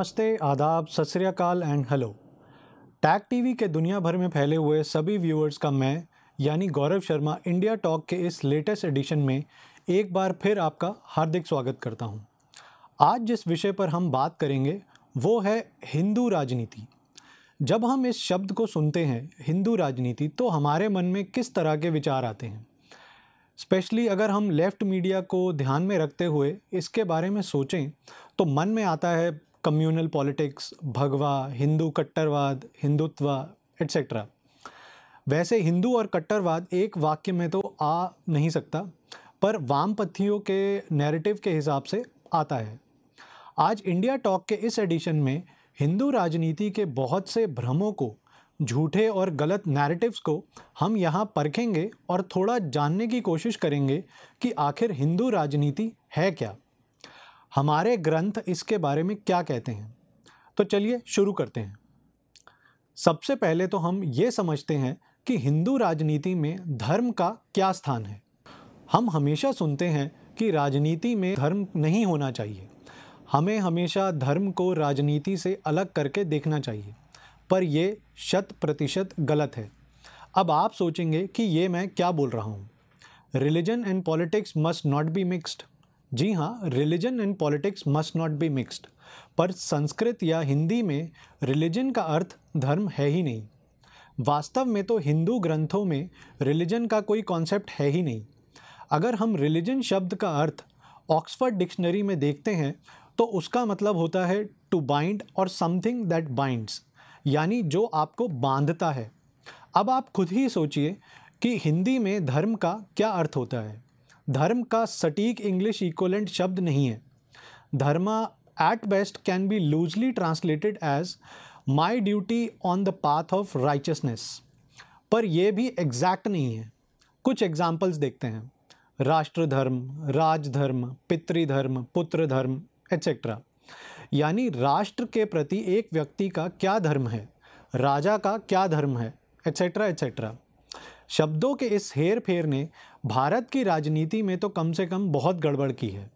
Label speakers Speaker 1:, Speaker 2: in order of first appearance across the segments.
Speaker 1: नमस्ते आदाब सत एंड हेलो टैग टीवी के दुनिया भर में फैले हुए सभी व्यूअर्स का मैं यानी गौरव शर्मा इंडिया टॉक के इस लेटेस्ट एडिशन में एक बार फिर आपका हार्दिक स्वागत करता हूं। आज जिस विषय पर हम बात करेंगे वो है हिंदू राजनीति जब हम इस शब्द को सुनते हैं हिंदू राजनीति तो हमारे मन में किस तरह के विचार आते हैं स्पेशली अगर हम लेफ़्ट मीडिया को ध्यान में रखते हुए इसके बारे में सोचें तो मन में आता है कम्युनल पॉलिटिक्स भगवा हिंदू कट्टरवाद हिंदुत्व एट्सेट्रा वैसे हिंदू और कट्टरवाद एक वाक्य में तो आ नहीं सकता पर वामपंथियों के नैरेटिव के हिसाब से आता है आज इंडिया टॉक के इस एडिशन में हिंदू राजनीति के बहुत से भ्रमों को झूठे और गलत नैरेटिव्स को हम यहाँ परखेंगे और थोड़ा जानने की कोशिश करेंगे कि आखिर हिंदू राजनीति है क्या हमारे ग्रंथ इसके बारे में क्या कहते हैं तो चलिए शुरू करते हैं सबसे पहले तो हम ये समझते हैं कि हिंदू राजनीति में धर्म का क्या स्थान है हम हमेशा सुनते हैं कि राजनीति में धर्म नहीं होना चाहिए हमें हमेशा धर्म को राजनीति से अलग करके देखना चाहिए पर यह शत प्रतिशत गलत है अब आप सोचेंगे कि ये मैं क्या बोल रहा हूँ religion and politics must not be mixed जी हाँ religion and politics must not be mixed पर संस्कृत या हिंदी में रिलीजन का अर्थ धर्म है ही नहीं वास्तव में तो हिंदू ग्रंथों में रिलीजन का कोई कॉन्सेप्ट है ही नहीं अगर हम रिलीजन शब्द का अर्थ ऑक्सफर्ड डिक्शनरी में देखते हैं तो उसका मतलब होता है टू बाइंड और समथिंग दैट बाइंड्स यानी जो आपको बांधता है अब आप खुद ही सोचिए कि हिंदी में धर्म का क्या अर्थ होता है धर्म का सटीक इंग्लिश इक्वलेंट शब्द नहीं है dharma at best can be loosely translated as my duty on the path of righteousness पर यह भी एग्जैक्ट नहीं है कुछ एग्जाम्पल्स देखते हैं राष्ट्रधर्म राजधर्म पितृधर्म पुत्र धर्म एक्सेट्रा यानी राष्ट्र के प्रति एक व्यक्ति का क्या धर्म है राजा का क्या धर्म है एट्सेट्रा एट्सेट्रा शब्दों के इस हेर फेर ने भारत की राजनीति में तो कम से कम बहुत गड़बड़ की है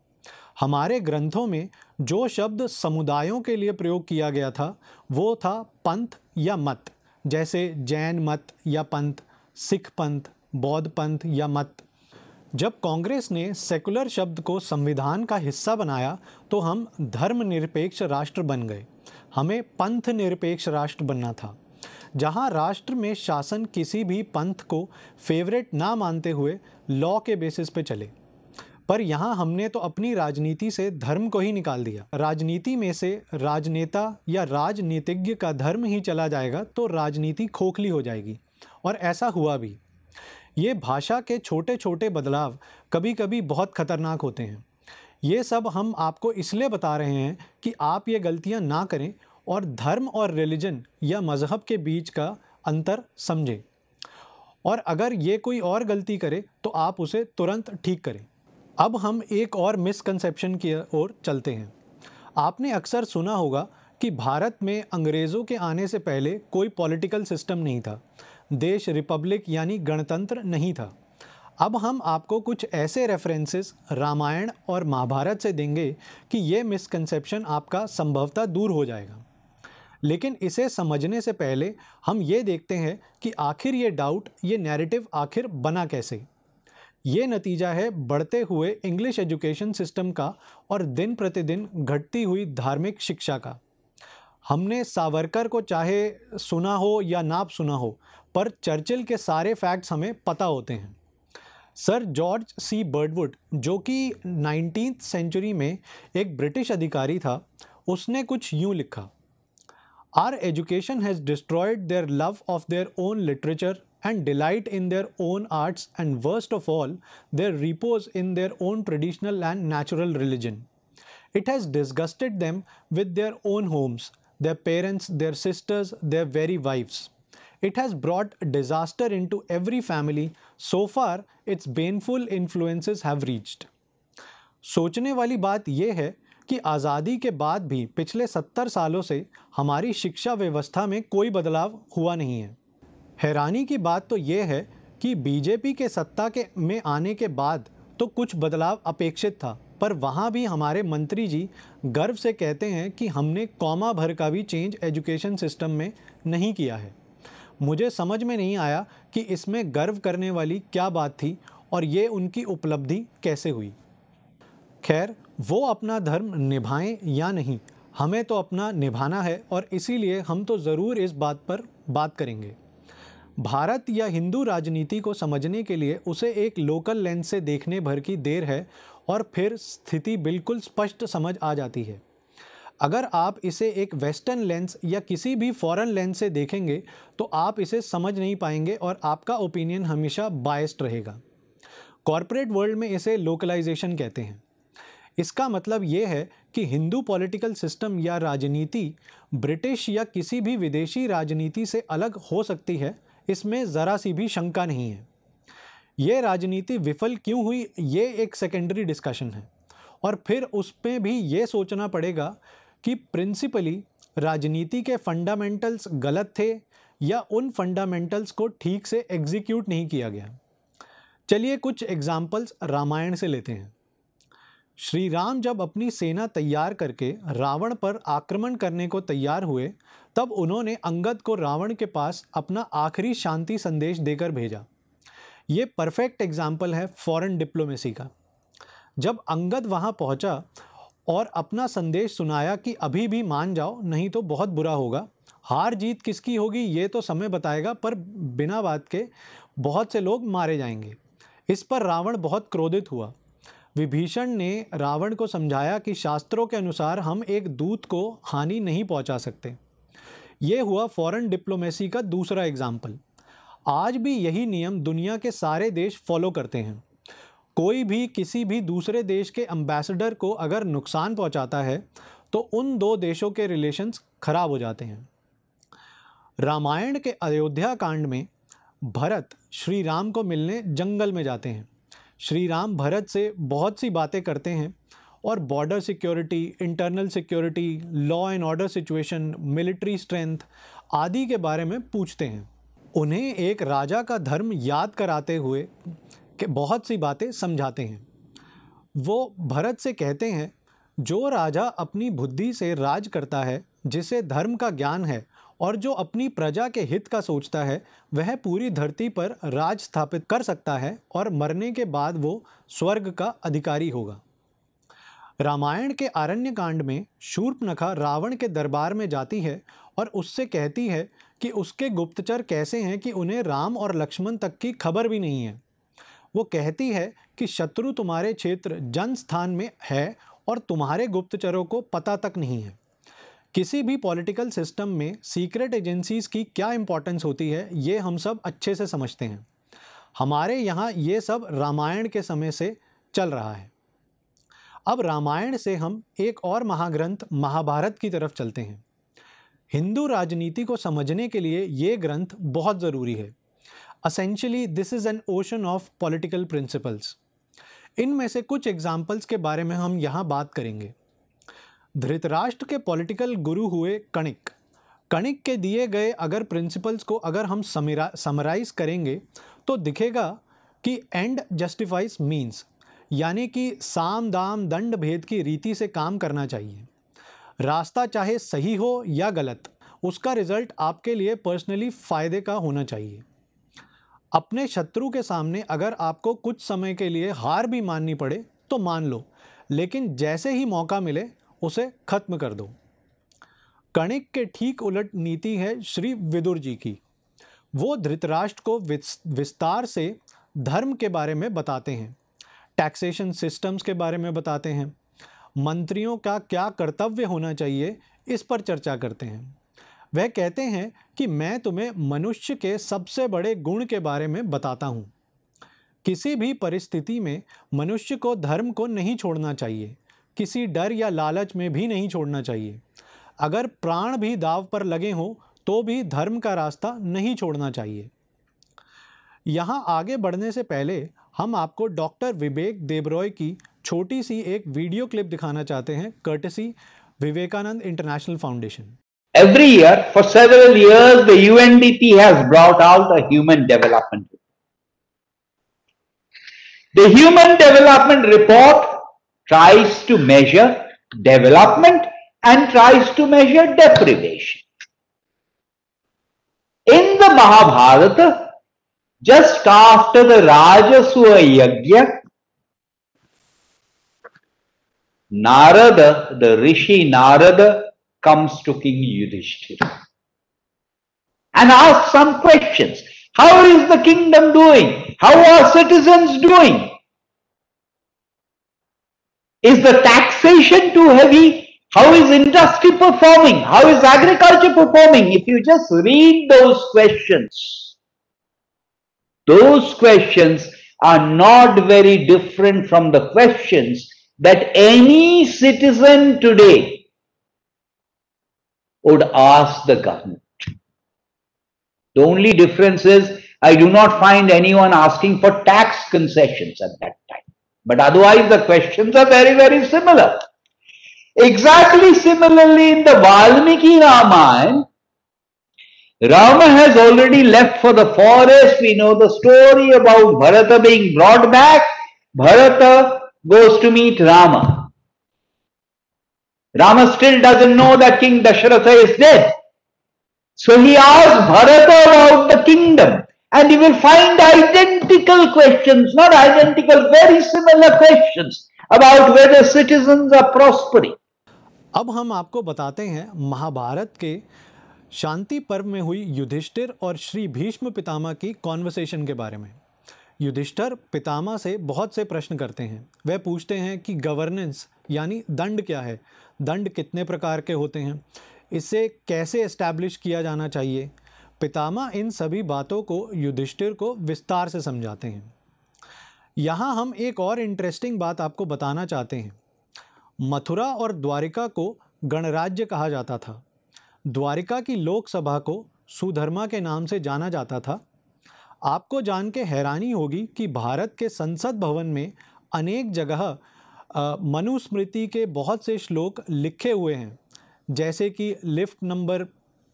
Speaker 1: हमारे ग्रंथों में जो शब्द समुदायों के लिए प्रयोग किया गया था वो था पंथ या मत जैसे जैन मत या पंथ सिख पंथ बौद्ध पंथ या मत जब कांग्रेस ने सेकुलर शब्द को संविधान का हिस्सा बनाया तो हम धर्मनिरपेक्ष राष्ट्र बन गए हमें पंथ निरपेक्ष राष्ट्र बनना था जहां राष्ट्र में शासन किसी भी पंथ को फेवरेट ना मानते हुए लॉ के बेसिस पे चले पर यहाँ हमने तो अपनी राजनीति से धर्म को ही निकाल दिया राजनीति में से राजनेता या राजनीतिज्ञ का धर्म ही चला जाएगा तो राजनीति खोखली हो जाएगी और ऐसा हुआ भी ये भाषा के छोटे छोटे बदलाव कभी कभी बहुत खतरनाक होते हैं ये सब हम आपको इसलिए बता रहे हैं कि आप ये गलतियाँ ना करें और धर्म और रिलीजन या मज़हब के बीच का अंतर समझें और अगर ये कोई और गलती करे तो आप उसे तुरंत ठीक करें अब हम एक और मिसकंसेप्शन की ओर चलते हैं आपने अक्सर सुना होगा कि भारत में अंग्रेज़ों के आने से पहले कोई पॉलिटिकल सिस्टम नहीं था देश रिपब्लिक यानी गणतंत्र नहीं था अब हम आपको कुछ ऐसे रेफरेंसेस रामायण और महाभारत से देंगे कि ये मिसकंसेप्शन आपका संभवतः दूर हो जाएगा लेकिन इसे समझने से पहले हम ये देखते हैं कि आखिर ये डाउट ये नैरेटिव आखिर बना कैसे ये नतीजा है बढ़ते हुए इंग्लिश एजुकेशन सिस्टम का और दिन प्रतिदिन घटती हुई धार्मिक शिक्षा का हमने सावरकर को चाहे सुना हो या नाप सुना हो पर चर्चिल के सारे फैक्ट्स हमें पता होते हैं सर जॉर्ज सी बर्डवुड जो कि नाइनटीन सेंचुरी में एक ब्रिटिश अधिकारी था उसने कुछ यूँ लिखा Our education has destroyed their love of their own literature and delight in their own arts and worst of all, their repose in their own traditional and natural religion. It has disgusted them with their own homes, their parents, their sisters, their very wives. It has brought disaster into every family. So far, its baneful influences have reached. सोचने वाली बात यह कि आज़ादी के बाद भी पिछले सत्तर सालों से हमारी शिक्षा व्यवस्था में कोई बदलाव हुआ नहीं है हैरानी की बात तो ये है कि बीजेपी के सत्ता के में आने के बाद तो कुछ बदलाव अपेक्षित था पर वहाँ भी हमारे मंत्री जी गर्व से कहते हैं कि हमने कौमा भर का भी चेंज एजुकेशन सिस्टम में नहीं किया है मुझे समझ में नहीं आया कि इसमें गर्व करने वाली क्या बात थी और ये उनकी उपलब्धि कैसे हुई खैर वो अपना धर्म निभाएं या नहीं हमें तो अपना निभाना है और इसीलिए हम तो ज़रूर इस बात पर बात करेंगे भारत या हिंदू राजनीति को समझने के लिए उसे एक लोकल लेंस से देखने भर की देर है और फिर स्थिति बिल्कुल स्पष्ट समझ आ जाती है अगर आप इसे एक वेस्टर्न लेंस या किसी भी फॉरेन लेंस से देखेंगे तो आप इसे समझ नहीं पाएंगे और आपका ओपिनियन हमेशा बायस्ड रहेगा कॉरपोरेट वर्ल्ड में इसे लोकलाइजेशन कहते हैं इसका मतलब ये है कि हिंदू पॉलिटिकल सिस्टम या राजनीति ब्रिटिश या किसी भी विदेशी राजनीति से अलग हो सकती है इसमें ज़रा सी भी शंका नहीं है ये राजनीति विफल क्यों हुई ये एक सेकेंडरी डिस्कशन है और फिर उस पर भी ये सोचना पड़ेगा कि प्रिंसिपली राजनीति के फंडामेंटल्स गलत थे या उन फंडामेंटल्स को ठीक से एग्जीक्यूट नहीं किया गया चलिए कुछ एग्जाम्पल्स रामायण से लेते हैं श्री राम जब अपनी सेना तैयार करके रावण पर आक्रमण करने को तैयार हुए तब उन्होंने अंगद को रावण के पास अपना आखिरी शांति संदेश देकर भेजा ये परफेक्ट एग्जाम्पल है फॉरेन डिप्लोमेसी का जब अंगद वहाँ पहुँचा और अपना संदेश सुनाया कि अभी भी मान जाओ नहीं तो बहुत बुरा होगा हार जीत किसकी होगी ये तो समय बताएगा पर बिना बात के बहुत से लोग मारे जाएंगे इस पर रावण बहुत क्रोधित हुआ विभीषण ने रावण को समझाया कि शास्त्रों के अनुसार हम एक दूत को हानि नहीं पहुंचा सकते ये हुआ फॉरेन डिप्लोमेसी का दूसरा एग्जाम्पल आज भी यही नियम दुनिया के सारे देश फॉलो करते हैं कोई भी किसी भी दूसरे देश के अम्बेसडर को अगर नुकसान पहुंचाता है तो उन दो देशों के रिलेशंस खराब हो जाते हैं रामायण के अयोध्या कांड में भरत श्री राम को मिलने जंगल में जाते हैं श्री राम भरत से बहुत सी बातें करते हैं और border security internal security law and order situation military strength आदि के बारे में पूछते हैं उन्हें एक राजा का धर्म याद कराते हुए के बहुत सी बातें समझाते हैं वो भरत से कहते हैं जो राजा अपनी बुद्धि से राज करता है जिसे धर्म का ज्ञान है और जो अपनी प्रजा के हित का सोचता है वह पूरी धरती पर राज स्थापित कर सकता है और मरने के बाद वो स्वर्ग का अधिकारी होगा रामायण के आरण्य कांड में शूर्पनखा रावण के दरबार में जाती है और उससे कहती है कि उसके गुप्तचर कैसे हैं कि उन्हें राम और लक्ष्मण तक की खबर भी नहीं है वो कहती है कि शत्रु तुम्हारे क्षेत्र जन स्थान में है और तुम्हारे गुप्तचरों को पता तक नहीं है किसी भी पॉलिटिकल सिस्टम में सीक्रेट एजेंसीज़ की क्या इम्पोर्टेंस होती है ये हम सब अच्छे से समझते हैं हमारे यहाँ ये सब रामायण के समय से चल रहा है अब रामायण से हम एक और महाग्रंथ महाभारत की तरफ चलते हैं हिंदू राजनीति को समझने के लिए ये ग्रंथ बहुत ज़रूरी है essentially this is an ocean of political principles इनमें से कुछ एग्जाम्पल्स के बारे में हम यहाँ बात करेंगे धृतराष्ट्र के पॉलिटिकल गुरु हुए कणिक कणिक के दिए गए अगर प्रिंसिपल्स को अगर हम समराइज करेंगे तो दिखेगा कि एंड जस्टिफाइज मीन्स यानी कि साम दाम दंड भेद की रीति से काम करना चाहिए रास्ता चाहे सही हो या गलत उसका रिजल्ट आपके लिए पर्सनली फ़ायदे का होना चाहिए अपने शत्रु के सामने अगर आपको कुछ समय के लिए हार भी माननी पड़े तो मान लो लेकिन जैसे ही मौका मिले उसे खत्म कर दो कणिक के ठीक उलट नीति है श्री विदुर जी की वो धृतराष्ट्र को विस्तार से धर्म के बारे में बताते हैं टैक्सेशन सिस्टम्स के बारे में बताते हैं मंत्रियों का क्या कर्तव्य होना चाहिए इस पर चर्चा करते हैं वह कहते हैं कि मैं तुम्हें मनुष्य के सबसे बड़े गुण के बारे में बताता हूँ किसी भी परिस्थिति में मनुष्य को धर्म को नहीं छोड़ना चाहिए किसी डर या लालच में भी नहीं छोड़ना चाहिए अगर प्राण भी दाव पर लगे हों तो भी धर्म का रास्ता नहीं छोड़ना चाहिए यहाँ आगे बढ़ने से पहले हम आपको डॉक्टर विवेक देबरॉय की छोटी सी एक वीडियो क्लिप दिखाना चाहते हैं courtesy Vivekananda international foundation
Speaker 2: every year for several years, the UNDP has brought out a human development report the human development report tries to measure development and tries to measure deprivation. In the Mahabharata, just after the Rajasua Yajna, Narada, the Rishi Narada, comes to King Yudhishthira and asks some questions. How is the kingdom doing? How are citizens doing? Is the taxation too heavy? How is industry performing? How is agriculture performing? If you just read those questions, those questions are not very different from the questions that any citizen today would ask the government. The only difference is I do not find anyone asking for tax concessions at that time. But otherwise, the questions are very, very similar. Exactly similarly, in the Valmiki Ramayana, Rama has already left for the forest. We know the story about Bharata being brought back. Bharata goes to meet Rama. Rama still doesn't know that King Dasharatha is dead. So he asks Bharata about the kingdom. and you will find identical questions, not identical, very similar
Speaker 1: questions
Speaker 2: about whether citizens
Speaker 1: are prospering. अब हम आपको बताते हैं महाभारत के शांति पर्व में हुई युधिष्ठिर और श्री भीष्म पितामह की कॉन्वर्सेशन के बारे में युधिष्ठिर पितामह से बहुत से प्रश्न करते हैं वे पूछते हैं कि गवर्नेंस यानी दंड क्या है दंड कितने प्रकार के होते हैं इसे कैसे एस्टैब्लिश किया जाना चाहिए पितामह इन सभी बातों को युधिष्ठिर को विस्तार से समझाते हैं यहाँ हम एक और इंटरेस्टिंग बात आपको बताना चाहते हैं मथुरा और द्वारिका को गणराज्य कहा जाता था द्वारिका की लोकसभा को सुधर्मा के नाम से जाना जाता था आपको जान के हैरानी होगी कि भारत के संसद भवन में अनेक जगह मनुस्मृति के बहुत से श्लोक लिखे हुए हैं जैसे कि लिफ्ट नंबर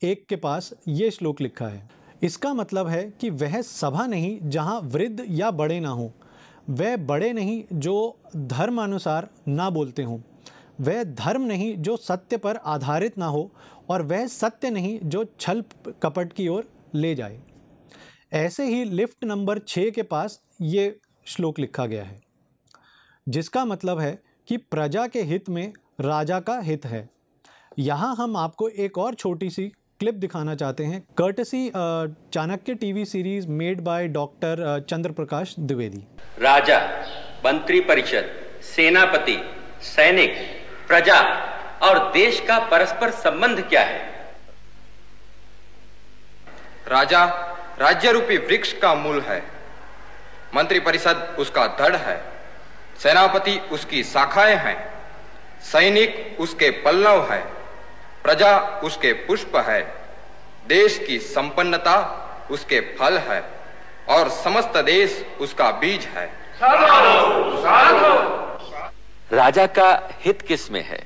Speaker 1: एक के पास ये श्लोक लिखा है इसका मतलब है कि वह सभा नहीं जहाँ वृद्ध या बड़े ना हों वह बड़े नहीं जो धर्म अनुसार ना बोलते हों वह धर्म नहीं जो सत्य पर आधारित ना हो और वह सत्य नहीं जो छल कपट की ओर ले जाए ऐसे ही लिफ्ट नंबर छः के पास ये श्लोक लिखा गया है जिसका मतलब है कि प्रजा के हित में राजा का हित है यहाँ हम आपको एक और छोटी सी क्लिप दिखाना चाहते हैं courtesy Chanakya TV series made by doctor Chandra Prakash Dwivedi
Speaker 2: राजा मंत्री परिषद सेनापति सैनिक प्रजा और देश का परस्पर संबंध क्या है राजा राज्य रूपी वृक्ष का मूल है मंत्री परिषद उसका धड़ है सेनापति उसकी शाखाएं हैं सैनिक उसके पल्लव है प्रजा उसके पुष्प है देश की संपन्नता उसके फल है और समस्त देश उसका बीज है राजा का हित किस में है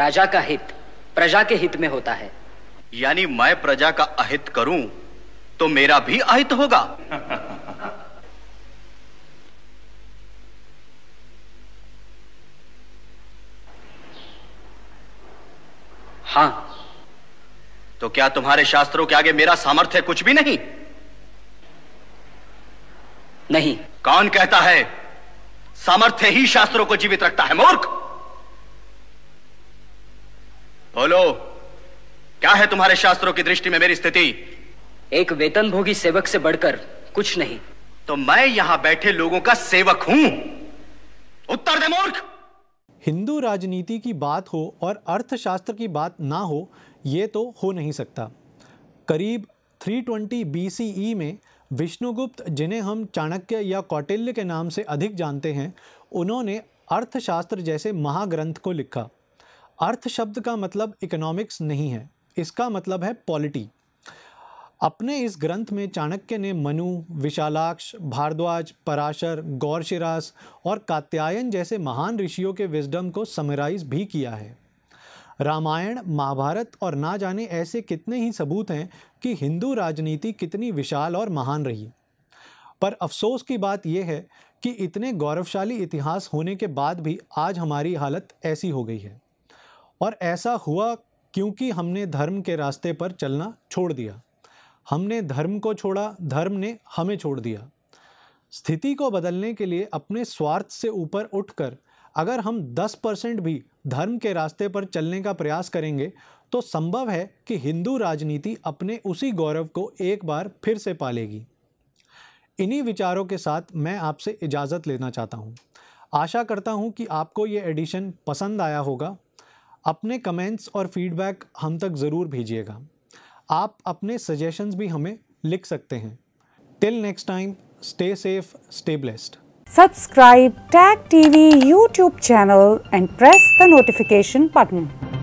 Speaker 2: राजा का हित प्रजा के हित में होता है यानी मैं प्रजा का अहित करूं तो मेरा भी अहित होगा हां तो क्या तुम्हारे शास्त्रों के आगे मेरा सामर्थ्य कुछ भी नहीं नहीं कौन कहता है सामर्थ्य ही शास्त्रों को जीवित रखता है मूर्ख बोलो क्या है तुम्हारे शास्त्रों की दृष्टि में मेरी स्थिति एक वेतनभोगी सेवक से बढ़कर कुछ नहीं तो मैं यहां बैठे लोगों का सेवक हूं उत्तर दे मूर्ख
Speaker 1: हिंदू राजनीति की बात हो और अर्थशास्त्र की बात ना हो ये तो हो नहीं सकता करीब 320 ई e में विष्णुगुप्त जिन्हें हम चाणक्य या कौटिल्य के नाम से अधिक जानते हैं उन्होंने अर्थशास्त्र जैसे महाग्रंथ को लिखा अर्थ शब्द का मतलब इकोनॉमिक्स नहीं है इसका मतलब है पॉलिटी अपने इस ग्रंथ में चाणक्य ने मनु विशालाक्ष भारद्वाज पराशर गौरशिरास और कात्यायन जैसे महान ऋषियों के विजडम को समराइज भी किया है रामायण महाभारत और ना जाने ऐसे कितने ही सबूत हैं कि हिंदू राजनीति कितनी विशाल और महान रही पर अफसोस की बात यह है कि इतने गौरवशाली इतिहास होने के बाद भी आज हमारी हालत ऐसी हो गई है और ऐसा हुआ क्योंकि हमने धर्म के रास्ते पर चलना छोड़ दिया हमने धर्म को छोड़ा धर्म ने हमें छोड़ दिया स्थिति को बदलने के लिए अपने स्वार्थ से ऊपर उठकर अगर हम 10 परसेंट भी धर्म के रास्ते पर चलने का प्रयास करेंगे तो संभव है कि हिंदू राजनीति अपने उसी गौरव को एक बार फिर से पालेगी इन्हीं विचारों के साथ मैं आपसे इजाज़त लेना चाहता हूँ आशा करता हूँ कि आपको ये एडिशन पसंद आया होगा अपने कमेंट्स और फीडबैक हम तक ज़रूर भेजिएगा आप अपने सजेशंस भी हमें लिख सकते हैं till next time stay safe stay blessed
Speaker 2: subscribe tag TV YouTube channel and press the notification button